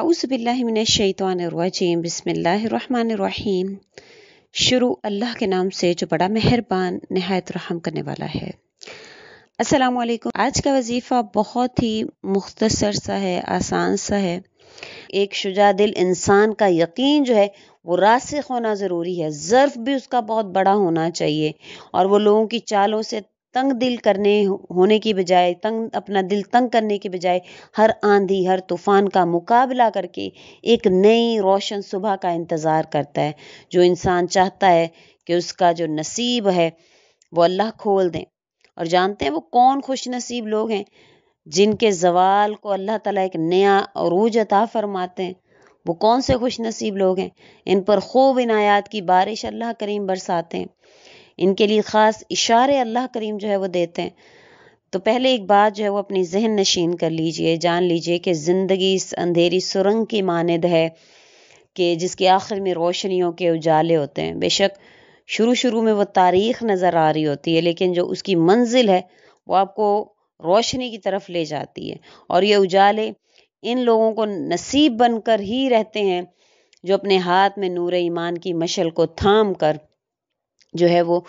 आउज़बिल्लिमिनशैतरवाजीम बसमीम शुरू अल्लाह के नाम से जो बड़ा मेहरबान नहायत रहम करने वाला है अस्सलाम वालेकुम आज का वजीफ़ा बहुत ही मुख्तसर सा है आसान सा है एक शुजा दिल इंसान का यकीन जो है वो रासिक होना ज़रूरी है ज़र्फ़ भी उसका बहुत बड़ा होना चाहिए और वो लोगों की चालों से तंग दिल करने होने की बजाय तंग अपना दिल तंग करने के बजाय हर आंधी हर तूफान का मुकाबला करके एक नई रोशन सुबह का इंतज़ार करता है जो इंसान चाहता है कि उसका जो नसीब है वो अल्लाह खोल दें और जानते हैं वो कौन खुश नसीब लोग हैं जिनके जवाल को अल्लाह ताला एक नया अरूज अता फरमाते हैं वो कौन से खुश नसीब लोग हैं इन पर खूब इनायात की बारिश अल्लाह करीम बरसाते हैं इनके लिए ख़ास इशारे अल्लाह करीम जो है वो देते हैं तो पहले एक बात जो है वो अपनी जहन नशीन कर लीजिए जान लीजिए कि ज़िंदगी इस अंधेरी सुरंग की मानद है कि जिसके आखिर में रोशनियों के उजाले होते हैं बेशक शुरू शुरू में वो तारीख नज़र आ रही होती है लेकिन जो उसकी मंजिल है वो आपको रोशनी की तरफ ले जाती है और ये उजाले इन लोगों को नसीब बनकर ही रहते हैं जो अपने हाथ में नूर ईमान की मशल को थाम कर जो है वो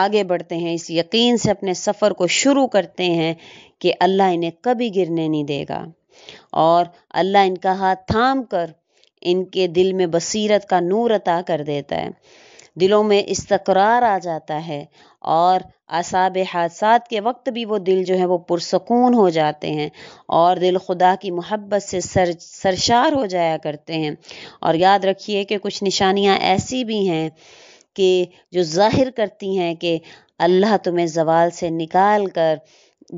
आगे बढ़ते हैं इस यकीन से अपने सफ़र को शुरू करते हैं कि अल्लाह इन्हें कभी गिरने नहीं देगा और अल्लाह इनका हाथ थाम कर इनके दिल में बसीरत का नूर अता कर देता है दिलों में इस्तकरार आ जाता है और असाब हादसा के वक्त भी वो दिल जो है वो पुरसकून हो जाते हैं और दिल खुदा की मोहब्बत से सर सरशार हो जाया करते हैं और याद रखिए कि कुछ निशानियाँ ऐसी भी हैं के जो जाहिर करती हैं कि अल्लाह तुम्हें जवाल से निकाल कर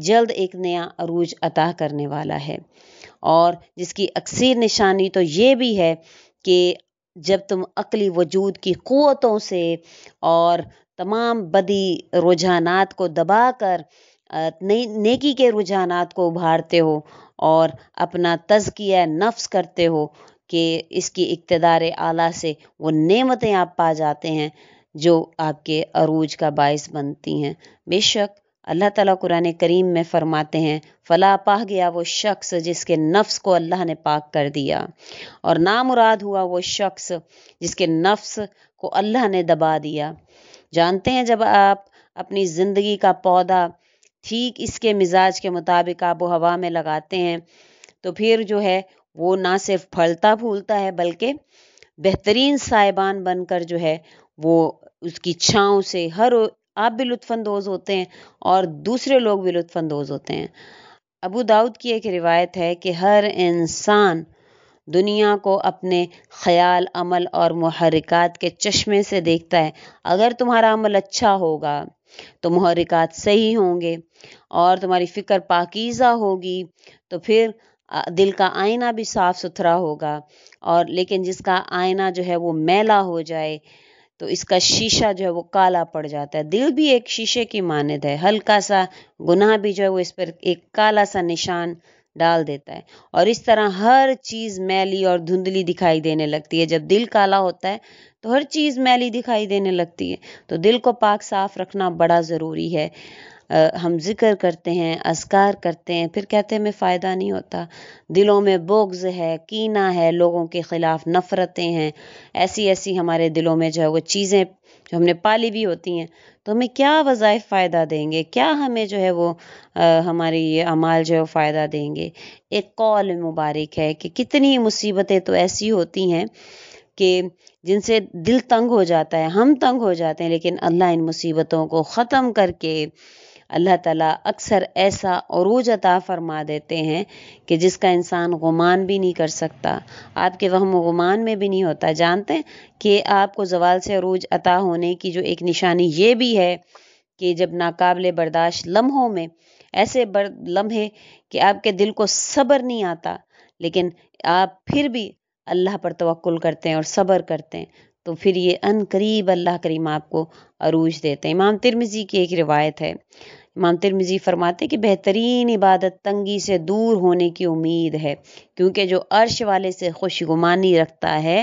जल्द एक नया अरूज अता करने वाला है और जिसकी अक्सर निशानी तो ये भी है कि जब तुम अकली वजूद की क़वतों से और तमाम बदी रुझानात को दबा कर ने, नेकी के रुझानात को उभारते हो और अपना तजकिया नफ्स करते हो कि इसकी इकतदार आला से वो नेमतें आप पा जाते हैं जो आपके अरूज का बायस बनती हैं बेशक अल्लाह ताला कुरान करीम में फरमाते हैं फला पाह गया वो शख्स जिसके नफ्स को अल्लाह ने पाक कर दिया और नामुराद हुआ वो शख्स जिसके नफ्स को अल्लाह ने दबा दिया जानते हैं जब आप अपनी ज़िंदगी का पौधा ठीक इसके मिजाज के मुताबिक आबो हवा में लगाते हैं तो फिर जो है वो ना सिर्फ फलता फूलता है बल्कि बेहतरीन साहिबान बनकर जो है वो उसकी छाँव से हर आप भी लुत्फानंदोज होते हैं और दूसरे लोग भी लुत्फानंदोज होते हैं अबू दाऊद की एक रिवायत है कि हर इंसान दुनिया को अपने ख्याल अमल और महरिकात के चश्मे से देखता है अगर तुम्हारा अमल अच्छा होगा तो महरिकात सही होंगे और तुम्हारी फ़िक्र पाकिज़ा होगी तो फिर दिल का आईना भी साफ़ सुथरा होगा और लेकिन जिसका आईना जो है वो मैला हो जाए तो इसका शीशा जो है वो काला पड़ जाता है दिल भी एक शीशे की मानद है हल्का सा गुनाह भी जो है वो इस पर एक काला सा निशान डाल देता है और इस तरह हर चीज़ मैली और धुंधली दिखाई देने लगती है जब दिल काला होता है तो हर चीज़ मैली दिखाई देने लगती है तो दिल को पाक साफ रखना बड़ा ज़रूरी है हम जिक्र करते हैं असकार करते हैं फिर कहते हैं हमें फ़ायदा नहीं होता दिलों में बोग्ज़ है कीना है लोगों के ख़िलाफ़ नफ़रतें हैं ऐसी ऐसी हमारे दिलों में जो है वो चीज़ें जो हमने पाली भी होती हैं तो हमें क्या वज़ाइफ फ़ायदा देंगे क्या हमें जो है वो आ, हमारे ये अमाल जो है वो फ़ायदा देंगे एक कौल मुबारक है कि कितनी मुसीबतें तो ऐसी होती हैं कि जिनसे दिल तंग हो जाता है हम तंग हो जाते हैं लेकिन अल्लाह इन मुसीबतों को ख़त्म करके अल्लाह ताला अक्सर ऐसा अरूज अता फरमा देते हैं कि जिसका इंसान गुमान भी नहीं कर सकता आपके वहम गुमान में भी नहीं होता जानते हैं कि आपको जवाल से अरूज अता होने की जो एक निशानी ये भी है कि जब नाकबले बर्दाश्त लम्हों में ऐसे बर लम्हे कि आपके दिल को सब्र नहीं आता लेकिन आप फिर भी अल्लाह पर तवक्ल करते हैं और सब्र करते हैं तो फिर ये अन करीब अल्लाह करीम आपको अरूज देते हैं इमाम तिरमिज़ी की एक रिवायत है इमाम तिरमिज़ी फरमाते कि बेहतरीन इबादत तंगी से दूर होने की उम्मीद है क्योंकि जो अर्श वाले से खुशगुमानी रखता है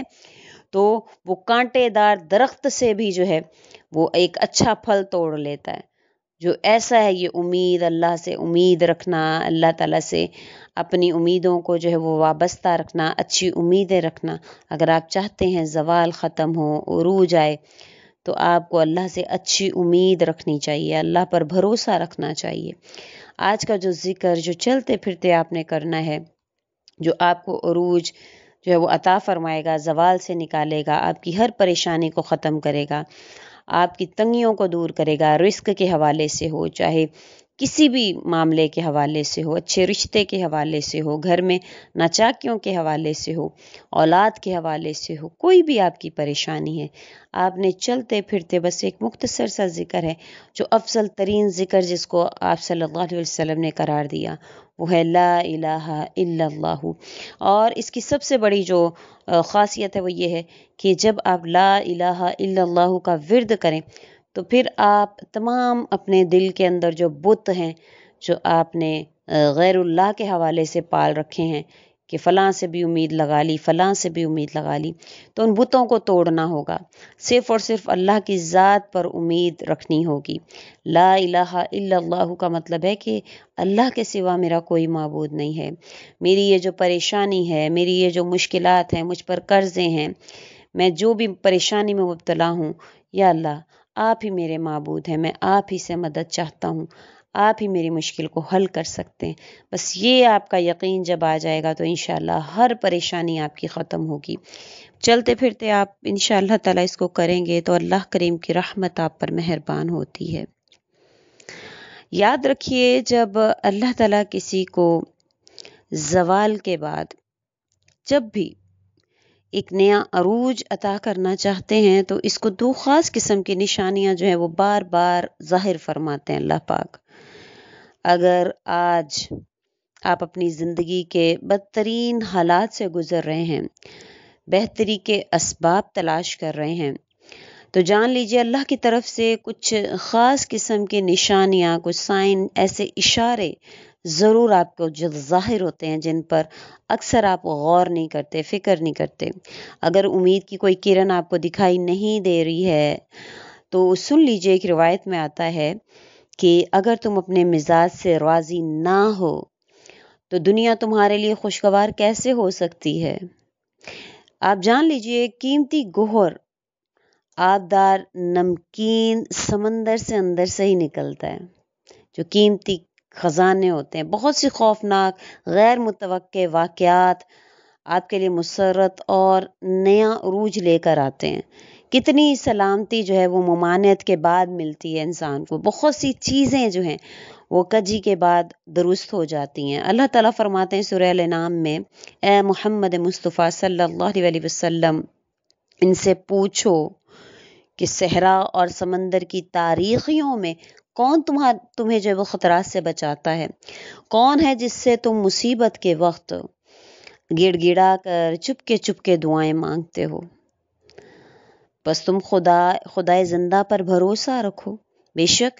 तो वो कांटेदार दरख्त से भी जो है वो एक अच्छा फल तोड़ लेता है जो ऐसा है ये उम्मीद अल्लाह से उम्मीद रखना अल्लाह ताला से अपनी उम्मीदों को जो है वो वाबस्ता रखना अच्छी उम्मीदें रखना अगर आप चाहते हैं जवाल ख़त्म हो रू आए तो आपको अल्लाह से अच्छी उम्मीद रखनी चाहिए अल्लाह पर भरोसा रखना चाहिए आज का जो जिक्र जो चलते फिरते आपने करना है जो आपको अरूज जो है वो अता फरमाएगा जवाल से निकालेगा आपकी हर परेशानी को ख़त्म करेगा आपकी तंगियों को दूर करेगा रिस्क के हवाले से हो चाहे किसी भी मामले के हवाले से हो अच्छे रिश्ते के हवाले से हो घर में नचाकियों के हवाले से हो औलाद के हवाले से हो कोई भी आपकी परेशानी है आपने चलते फिरते बस एक मुख्तसर सा जिक्र है जो अफजल तरीन जिक्र जिसको आप सल्लल्लाहु अलैहि वसल्लम ने करार दिया वो है ला इलाहा इल्लल्लाहु और इसकी सबसे बड़ी जो खासियत है वो ये है कि जब आप ला इलाहा इल्लल्लाहु का विरद करें तो फिर आप तमाम अपने दिल के अंदर जो बुत हैं जो आपने गैरुल्लाह के हवाले से पाल रखे हैं कि फलां से भी उम्मीद लगा ली फ़लाँ से भी उम्मीद लगा ली तो उन बुतों को तोड़ना होगा सिर्फ़ और सिर्फ अल्लाह की ज़ात पर उम्मीद रखनी होगी ला इलाहा का मतलब है कि अल्लाह के सिवा मेरा कोई मबूद नहीं है मेरी ये जो परेशानी है मेरी ये जो मुश्किल हैं मुझ पर कर्ज़े हैं मैं जो भी परेशानी में मुबतला हूँ या अल्लाह आप ही मेरे मबूद हैं मैं आप ही से मदद चाहता हूँ आप ही मेरी मुश्किल को हल कर सकते हैं बस ये आपका यकीन जब आ जाएगा तो इन हर परेशानी आपकी ख़त्म होगी चलते फिरते आप इन ताला इसको करेंगे तो अल्लाह करीम की रहमत आप पर मेहरबान होती है याद रखिए जब अल्लाह ताला किसी को जवाल के बाद जब भी एक नया अरूज अता करना चाहते हैं तो इसको दो ख़ास किस्म की निशानियां जो है वो बार बार ज़ाहिर फरमाते हैं अल्लाह पाक अगर आज आप अपनी ज़िंदगी के बदतरीन हालात से गुज़र रहे हैं बेहतरी के इसबाब तलाश कर रहे हैं तो जान लीजिए अल्लाह की तरफ से कुछ ख़ास किस्म के निशानियाँ कुछ साइन ऐसे इशारे ज़रूर आपको जो ज़ाहिर होते हैं जिन पर अक्सर आप गौर नहीं करते फ़िक्र नहीं करते अगर उम्मीद की कोई किरण आपको दिखाई नहीं दे रही है तो सुन लीजिए एक रिवायत में आता है कि अगर तुम अपने मिजाज से राज़ी ना हो तो दुनिया तुम्हारे लिए खुशगवार कैसे हो सकती है आप जान लीजिए कीमती गोहर आबदार नमकीन समंदर से अंदर से ही निकलता है जो कीमती ख़जाने होते हैं बहुत सी खौफनाक गैर मुतव वाक़ात आपके लिए मुसरत और नया अरूज लेकर आते हैं कितनी सलामती जो है वो ममानियत के बाद मिलती है इंसान को बहुत सी चीज़ें जो हैं वो कजी के बाद दुरुस्त हो जाती हैं अल्लाह ताला फरमाते हैं सुर नाम में ए मोहम्मद मुस्तफ़ा सल्लल्लाहु अलैहि वसल्लम इनसे पूछो कि सहरा और समंदर की तारीखियों में कौन तुम्हार तुम्हें जो है वो ख़तरात से बचाता है कौन है जिससे तुम मुसीबत के वक्त गिड़गिड़ा कर चुपके चुपके दुआएं मांगते हो बस तुम खुदा खुदाए जिंदा पर भरोसा रखो बेशक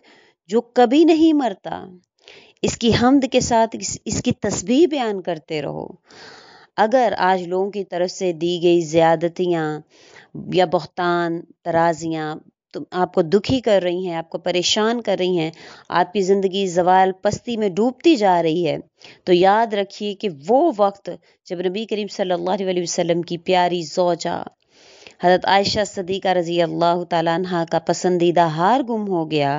जो कभी नहीं मरता इसकी हमद के साथ इस, इसकी तस्वीर बयान करते रहो अगर आज लोगों की तरफ से दी गई ज़्यादतियाँ या बहतान तराजियां तो आपको दुखी कर रही हैं आपको परेशान कर रही हैं आपकी ज़िंदगी जवाल पस्ती में डूबती जा रही है तो याद रखिए कि वो वक्त जब नबी करीम सल्लल्लाहु अलैहि वसल्लम की प्यारी जोजा हज़रत आयशा सदीक़ा रज़ी अल्लाह तला का पसंदीदा हार गुम हो गया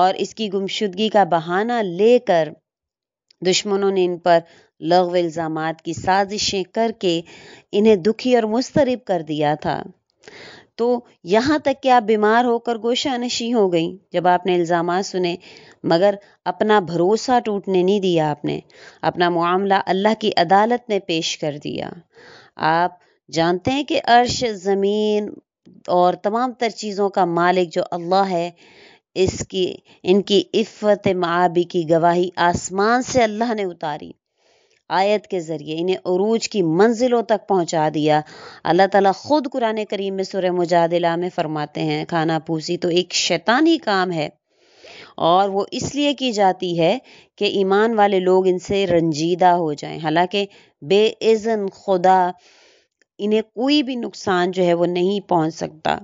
और इसकी गुमशुदगी का बहाना लेकर दुश्मनों ने इन पर लघव इल्ज़ाम की साजिशें करके इन्हें दुखी और मुस्तरब कर दिया था तो यहाँ तक कि आप बीमार होकर गोशा नशी हो गई जब आपने इल्ज़ाम सुने मगर अपना भरोसा टूटने नहीं दिया आपने अपना मामला अल्लाह की अदालत ने पेश कर दिया आप जानते हैं कि अर्श ज़मीन और तमाम तर चीज़ों का मालिक जो अल्लाह है इसकी इनकी इफ़त माबी की गवाही आसमान से अल्लाह ने उतारी आयत के ज़रिए इन्हें अरूज की मंजिलों तक पहुँचा दिया अल्लाह ताला ख़ुद कुरान करीम में सुर मुजादिला में फ़रमाते हैं खाना पूसी तो एक शैतानी काम है और वो इसलिए की जाती है कि ईमान वाले लोग इनसे रंजीदा हो जाएं हालांकि बेइज़न खुदा इन्हें कोई भी नुकसान जो है वो नहीं पहुंच सकता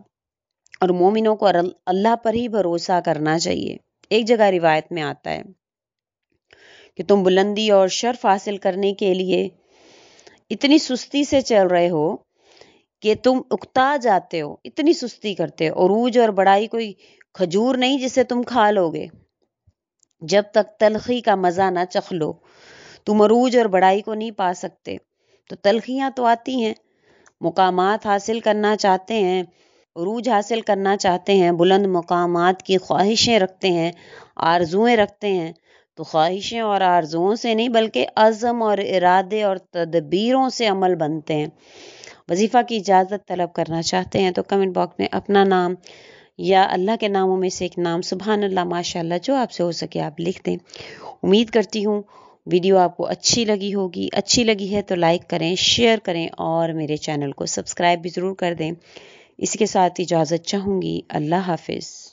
और मोमिनों को अल्लाह पर ही भरोसा करना चाहिए एक जगह रिवायत में आता है कि तुम बुलंदी और शर्फ हासिल करने के लिए इतनी सुस्ती से चल रहे हो कि तुम उकता जाते हो इतनी सुस्ती करते हो अरूज और बड़ाई कोई खजूर नहीं जिसे तुम खा लोगे जब तक तलखी का मज़ा ना चख लो तुम अरूज और बड़ाई को नहीं पा सकते तो तलखियां तो आती हैं मुकामात हासिल करना चाहते हैं अरूज हासिल करना चाहते हैं बुलंद मकामात की ख्वाहिशें रखते हैं आरजुएं रखते हैं तो ख्वाहिशें और आर्जुओं से नहीं बल्कि अज़म और इरादे और तदबीरों से अमल बनते हैं वजीफ़ा की इजाज़त तलब करना चाहते हैं तो कमेंट बॉक्स में अपना नाम या अल्लाह के नामों में से एक नाम सुबहान अल्लाह माशा जो आपसे हो सके आप लिख दें उम्मीद करती हूँ वीडियो आपको अच्छी लगी होगी अच्छी लगी है तो लाइक करें शेयर करें और मेरे चैनल को सब्सक्राइब भी ज़रूर कर दें इसी के साथ इजाज़त चाहूँगी अल्लाह हाफिज़